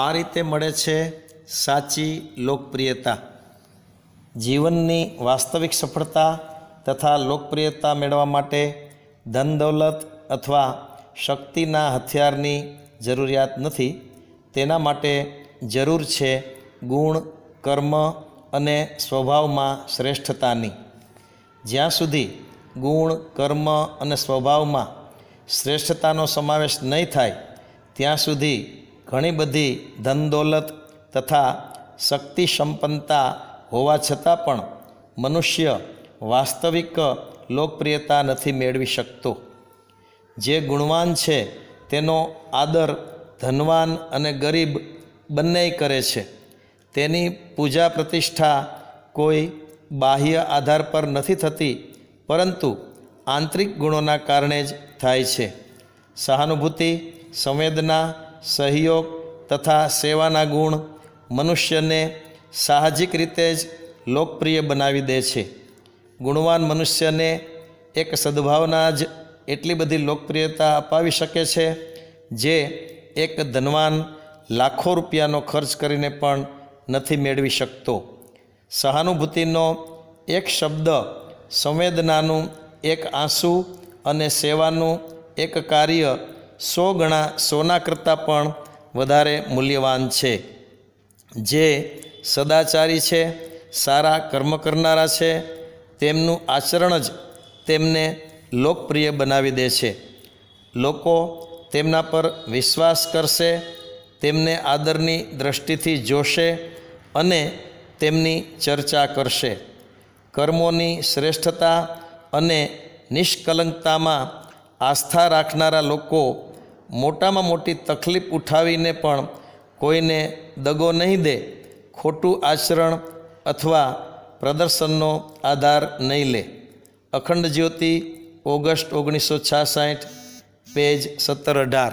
આ રીતે મળે છે સાચી લોકપ્રિયતા જીવનની વાસ્તવિક સફળતા તથા લોકપ્રિયતા મેળવવા માટે ધન દૌલત અથવા શક્તિના હથિયારની જરૂરિયાત નથી તેના માટે જરૂર છે ગુણ કર્મ અને સ્વભાવમાં શ્રેષ્ઠતાની જ્યાં સુધી ગુણ કર્મ અને સ્વભાવમાં શ્રેષ્ઠતાનો સમાવેશ નહીં થાય ત્યાં સુધી ઘણી બધી ધન દોલત તથા શક્તિ સંપન્નતા હોવા છતાં પણ મનુષ્ય વાસ્તવિક લોકપ્રિયતા નથી મેળવી શકતો જે ગુણવાન છે તેનો આદર ધનવાન અને ગરીબ બંને કરે છે તેની પૂજા પ્રતિષ્ઠા કોઈ બાહ્ય આધાર પર નથી થતી પરંતુ આંતરિક ગુણોના કારણે જ થાય છે સહાનુભૂતિ સંવેદના સહયોગ તથા સેવાના ગુણ મનુષ્યને સાહજિક રીતે જ લોકપ્રિય બનાવી દે છે ગુણવાન મનુષ્યને એક સદભાવના જ એટલી બધી લોકપ્રિયતા અપાવી શકે છે જે એક ધનવાન લાખો રૂપિયાનો ખર્ચ કરીને પણ નથી મેળવી શકતો સહાનુભૂતિનો એક શબ્દ સંવેદનાનું એક આંસુ અને સેવાનું એક કાર્ય સો ગણા સોના કરતાં પણ વધારે મૂલ્યવાન છે જે સદાચારી છે સારા કર્મ કરનારા છે તેમનું આચરણ જ તેમને લોકપ્રિય બનાવી દે છે લોકો તેમના પર વિશ્વાસ કરશે તેમને આદરની દ્રષ્ટિથી જોશે અને તેમની ચર્ચા કરશે કર્મોની શ્રેષ્ઠતા અને નિષ્કલંકતામાં આસ્થા રાખનારા લોકો મોટામાં મોટી તકલીફ ઉઠાવીને પણ કોઈને દગો નહીં દે ખોટું આચરણ અથવા પ્રદર્શનનો આધાર નહીં લે અખંડ જ્યોતિ ઓગસ્ટ ઓગણીસો છાસઠ પેજ સત્તર અઢાર